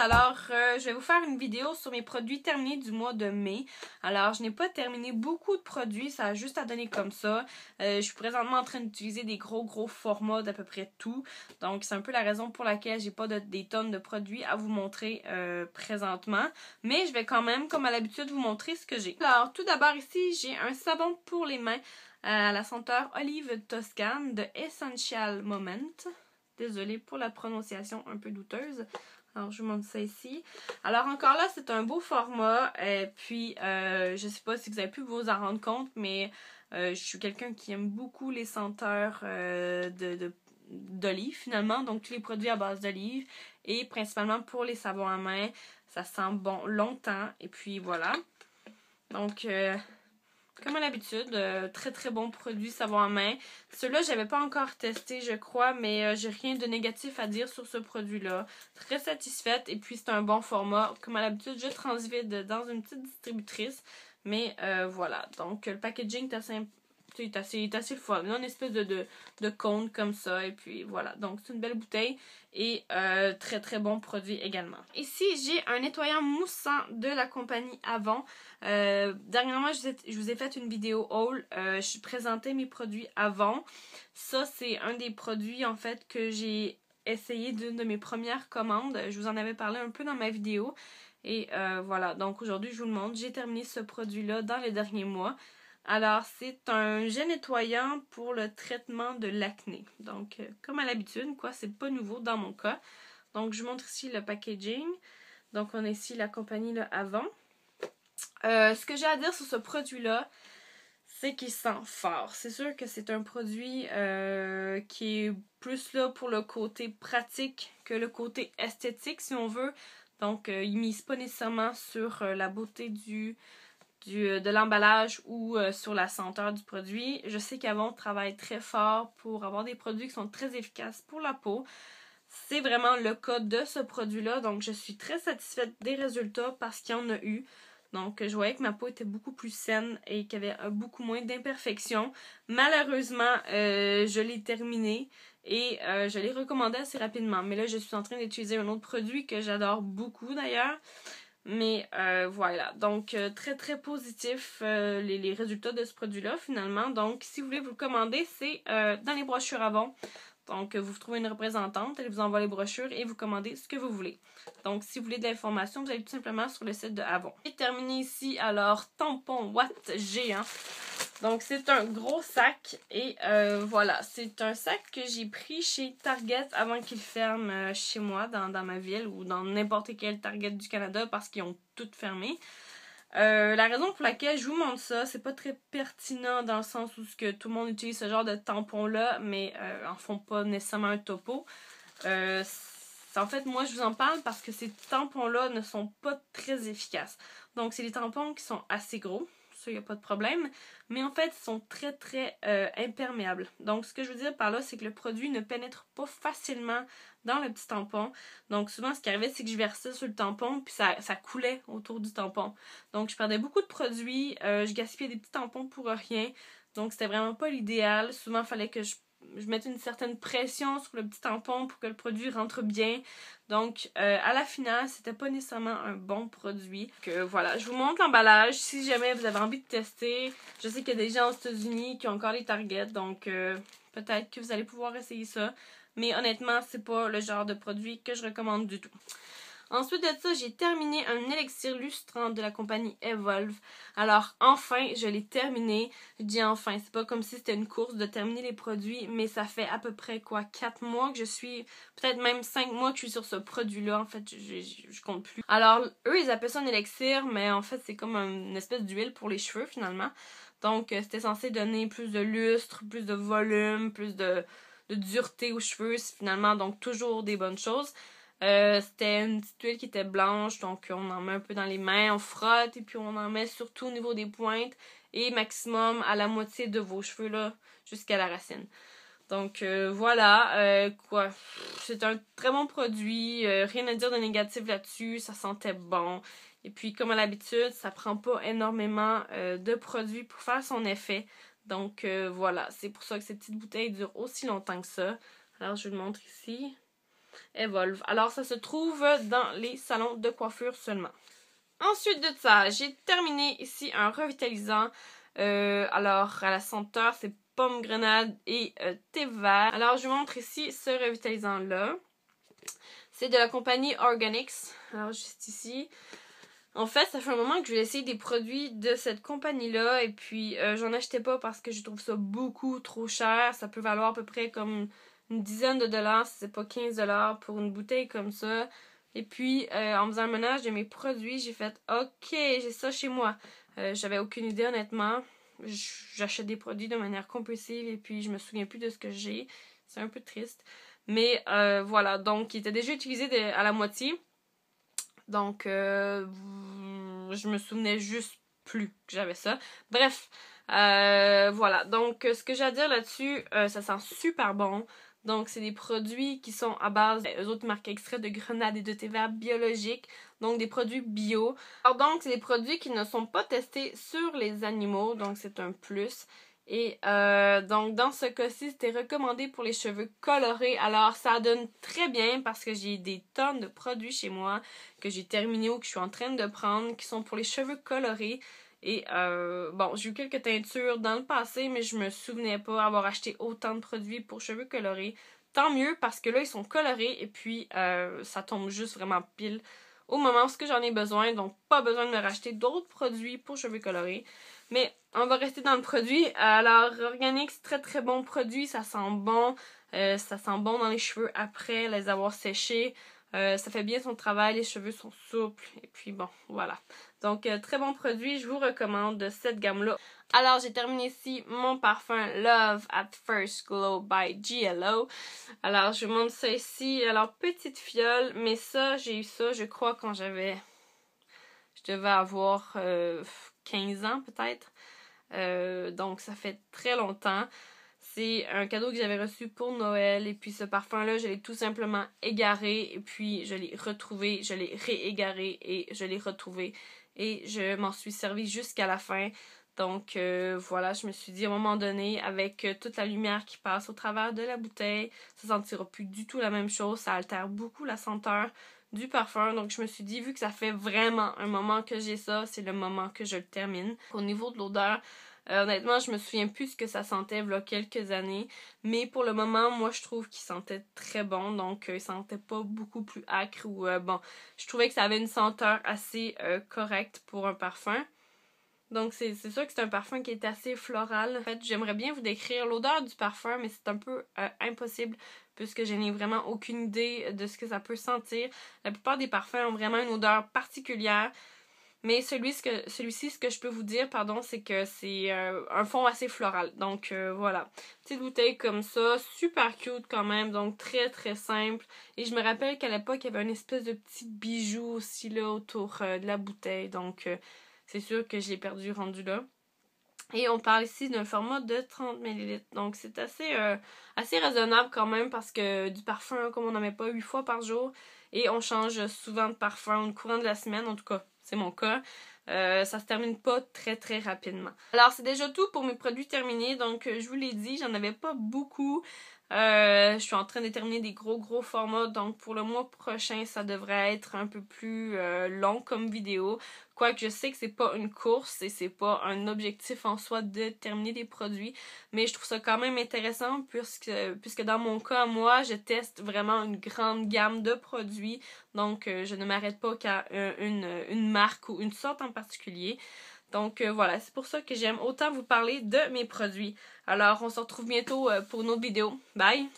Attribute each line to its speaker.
Speaker 1: Alors, euh, je vais vous faire une vidéo sur mes produits terminés du mois de mai. Alors, je n'ai pas terminé beaucoup de produits, ça a juste à donner comme ça. Euh, je suis présentement en train d'utiliser des gros, gros formats d'à peu près tout. Donc, c'est un peu la raison pour laquelle j'ai pas des tonnes de produits à vous montrer euh, présentement. Mais je vais quand même, comme à l'habitude, vous montrer ce que j'ai. Alors, tout d'abord ici, j'ai un savon pour les mains à la senteur Olive Toscane de Essential Moment. Désolée pour la prononciation un peu douteuse. Alors, je vous montre ça ici. Alors, encore là, c'est un beau format. Et euh, puis, euh, je ne sais pas si vous avez pu vous en rendre compte, mais euh, je suis quelqu'un qui aime beaucoup les senteurs de d'olive finalement, donc les produits à base d'olive et principalement pour les savons à main, ça sent bon longtemps et puis voilà. Donc comme à l'habitude, euh, très très bon produit savoir à main. celui là n'avais pas encore testé, je crois, mais euh, j'ai rien de négatif à dire sur ce produit-là. Très satisfaite et puis c'est un bon format. Comme à l'habitude, je transvide dans une petite distributrice. Mais euh, voilà, donc le packaging est simple il est assez, il Il a une espèce de, de, cône comme ça. Et puis voilà. Donc c'est une belle bouteille et euh, très très bon produit également. Ici, j'ai un nettoyant moussant de la compagnie Avon. Euh, dernièrement, je vous, ai, fait une vidéo haul. Euh, je présentais mes produits Avon. Ça, c'est un des produits en fait que j'ai essayé d'une de mes premières commandes. Je vous en avais parlé un peu dans ma vidéo. Et voilà, donc aujourd'hui je vous le montre. J'ai terminé ce produit-là dans les derniers mois. Alors, c'est un gel nettoyant pour le traitement de l'acné. Donc, euh, comme à l'habitude, quoi, c'est pas nouveau dans mon cas. Donc, je montre ici le packaging. Donc, on a ici la compagnie le avant. Euh, ce que j'ai à dire sur ce produit-là, c'est qu'il sent fort. C'est sûr que c'est un produit euh, qui est plus là pour le côté pratique que le côté esthétique, si on veut. Donc, il il mise pas nécessairement sur la beauté du, euh, de l'emballage ou euh, sur la senteur du produit. Je sais on travaille très fort pour avoir des produits qui sont très efficaces pour la peau. C'est vraiment le cas de ce produit-là, donc je suis très satisfaite des résultats parce qu'il y en a eu. Donc, je voyais que ma peau était beaucoup plus saine et qu'il y avait euh, beaucoup moins d'imperfections. Malheureusement, je l'ai terminé et je l'ai recommandé assez rapidement. Mais là, je suis en train d'utiliser un autre produit que j'adore beaucoup d'ailleurs. Mais euh, voilà, donc euh, très très positif euh, les, résultats de ce produit-là finalement. Donc si vous voulez vous commander, c'est dans les brochures Avon. Donc vous trouvez une représentante, elle vous envoie les brochures et vous commandez ce que vous voulez. Donc si vous voulez de l'information, vous allez tout simplement sur le site de Avon. Et terminé ici, alors tampon Watt géant. Hein. Donc, c'est un gros sac. Et euh, voilà, c'est un sac que j'ai pris chez Target avant qu'il ferme euh, chez moi, dans, ma ville ou dans n'importe quel Target du Canada parce qu'ils ont toutes fermé. Euh, la raison pour laquelle je vous montre ça, c'est pas très pertinent dans le sens où ce que tout le monde utilise ce genre de tampon là mais en font pas nécessairement un topo. en fait, moi, je vous en parle parce que ces tampons-là ne sont pas très efficaces. Donc, c'est des tampons qui sont assez gros il n'y a pas de problème. Mais en fait, ils sont très très euh, imperméables. Donc ce que je veux dire par là, c'est que le produit ne pénètre pas facilement dans le petit tampon. Donc souvent, ce qui arrivait, c'est que je versais sur le tampon, puis ça, coulait autour du tampon. Donc je perdais beaucoup de produits, euh, je gaspillais des petits tampons pour rien. Donc c'était vraiment pas l'idéal. Souvent, il fallait que je je mette une certaine pression sur le petit tampon pour que le produit rentre bien. Donc, euh, à la finale, c'était pas nécessairement un bon produit. Que voilà, je vous montre l'emballage. Si jamais vous avez envie de tester, je sais qu'il y a des gens aux États-Unis qui ont encore les Target. donc euh, peut-être que vous allez pouvoir essayer ça. Mais honnêtement, c'est pas le genre de produit que je recommande du tout. Ensuite de ça, j'ai terminé un élixir lustrant de la compagnie Evolve. Alors enfin, je l'ai terminé. Je dis enfin, c'est pas comme si c'était une course de terminer les produits, mais ça fait à peu près quoi 4 mois que je suis, peut-être même 5 mois que je suis sur ce produit-là. En fait, je, compte plus. Alors eux, ils appellent ça un élixir, mais en fait, c'est comme une espèce d'huile pour les cheveux finalement. Donc euh, c'était censé donner plus de lustre, plus de volume, plus de, de dureté aux cheveux finalement. Donc toujours des bonnes choses. Euh, c'était une petite huile qui était blanche, donc on en met un peu dans les mains, on frotte et puis on en met surtout au niveau des pointes et maximum à la moitié de vos cheveux là jusqu'à la racine. Donc euh, voilà, euh, quoi. C'est un très bon produit, euh, rien à dire de négatif là-dessus, ça sentait bon. Et puis comme à l'habitude, ça prend pas énormément de produit pour faire son effet. Donc voilà, c'est pour ça que cette petite bouteille dure aussi longtemps que ça. Alors je vous le montre ici. Evolve. Alors, ça se trouve dans les salons de coiffure seulement. Ensuite de ça, j'ai terminé ici un revitalisant. Euh, alors, à la senteur, c'est pomme grenade et euh, thé vert. Alors, je vous montre ici ce revitalisant-là. C'est de la compagnie Organics. Alors, juste ici. En fait, ça fait un moment que je vais essayer des produits de cette compagnie-là et puis euh, j'en achetais pas parce que je trouve ça beaucoup trop cher. Ça peut valoir à peu près comme une dizaine de dollars, si c'est pas 15 dollars pour une bouteille comme ça. Et puis, euh, en faisant le ménage de mes produits, j'ai fait OK, j'ai ça chez moi. Euh, j'avais aucune idée, honnêtement. J'achète des produits de manière compulsive et puis je me souviens plus de ce que j'ai. C'est un peu triste. Mais euh, voilà, donc il était déjà utilisé à la moitié. Donc, je me souvenais juste plus que j'avais ça. Bref, voilà. Donc, ce que j'ai à dire là-dessus, ça sent super bon. Donc, c'est des produits qui sont à base, ben, eux autres marques extraits de grenades et de thé vert biologique, donc des produits bio. Alors, donc, c'est des produits qui ne sont pas testés sur les animaux, donc c'est un plus. Et euh, donc, dans ce cas-ci, c'était recommandé pour les cheveux colorés. Alors, ça donne très bien parce que j'ai des tonnes de produits chez moi que j'ai terminés ou que je suis en train de prendre qui sont pour les cheveux colorés. Et euh, bon, j'ai eu quelques teintures dans le passé, mais je me souvenais pas avoir acheté autant de produits pour cheveux colorés. Tant mieux parce que là, ils sont colorés et puis euh, ça tombe juste vraiment pile au moment où j'en ai besoin. Donc, pas besoin de me racheter d'autres produits pour cheveux colorés. Mais on va rester dans le produit. Alors, Organix, très très bon produit. Ça sent bon. Euh, ça sent bon dans les cheveux après les avoir séchés. Euh, ça fait bien son travail, les cheveux sont souples. Et puis bon, voilà. Donc, euh, très bon produit. Je vous recommande cette gamme-là. Alors, j'ai terminé ici mon parfum Love at First Glow by GLO. Alors, je vous montre ça ici. Alors, petite fiole. Mais ça, j'ai eu ça, je crois, quand j'avais... Je devais avoir 15 euh, ans, peut-être. donc, ça fait très longtemps. C'est un cadeau que j'avais reçu pour Noël. Et puis ce parfum-là, je l'ai tout simplement égaré. Et puis je l'ai retrouvé, je l'ai réégaré et je l'ai retrouvé. Et je m'en suis servi jusqu'à la fin. Donc euh, voilà, je me suis dit à un moment donné, avec euh, toute la lumière qui passe au travers de la bouteille, ça sentira plus du tout la même chose. Ça altère beaucoup la senteur du parfum. Donc je me suis dit, vu que ça fait vraiment un moment que j'ai ça, c'est le moment que je le termine. Au niveau de l'odeur, euh, honnêtement, je me souviens plus ce que ça sentait il y a quelques années, mais pour le moment, moi je trouve qu'il sentait très bon, donc il euh, il sentait pas beaucoup plus acre ou euh, bon. Je trouvais que ça avait une senteur assez correcte pour un parfum. Donc c'est sûr que c'est un parfum qui est assez floral. En fait, j'aimerais bien vous décrire l'odeur du parfum, mais c'est un peu impossible puisque je n'ai vraiment aucune idée de ce que ça peut sentir. La plupart des parfums ont vraiment une odeur particulière. Mais celui-ci, ce, que je peux vous dire, pardon, c'est que c'est euh, un fond assez floral. Donc euh, voilà, petite bouteille comme ça, super cute quand même, donc très très simple. Et je me rappelle qu'à l'époque, il y avait une espèce de petit bijou aussi là autour euh, de la bouteille. Donc c'est sûr que je l'ai perdu rendu là. Et on parle ici d'un format de 30 ml. Donc c'est assez, assez raisonnable quand même parce que du parfum, comme on n'en met pas 8 fois par jour, et on change souvent de parfum au courant de la semaine, en tout cas c'est mon cas. Euh, ça se termine pas très très rapidement. Alors c'est déjà tout pour mes produits terminés. Donc euh, je vous l'ai dit, j'en avais pas beaucoup. Euh, je suis en train de terminer des gros gros formats, donc pour le mois prochain, ça devrait être un peu plus euh, long comme vidéo. Quoique je sais que c'est pas une course et c'est pas un objectif en soi de terminer des produits, mais je trouve ça quand même intéressant puisque, puisque dans mon cas, moi, je teste vraiment une grande gamme de produits, donc euh, je ne m'arrête pas qu'à une, une marque ou une sorte en particulier. Donc euh, voilà, c'est pour ça que j'aime autant vous parler de mes produits. Alors on se retrouve bientôt euh, pour une autre vidéo. Bye!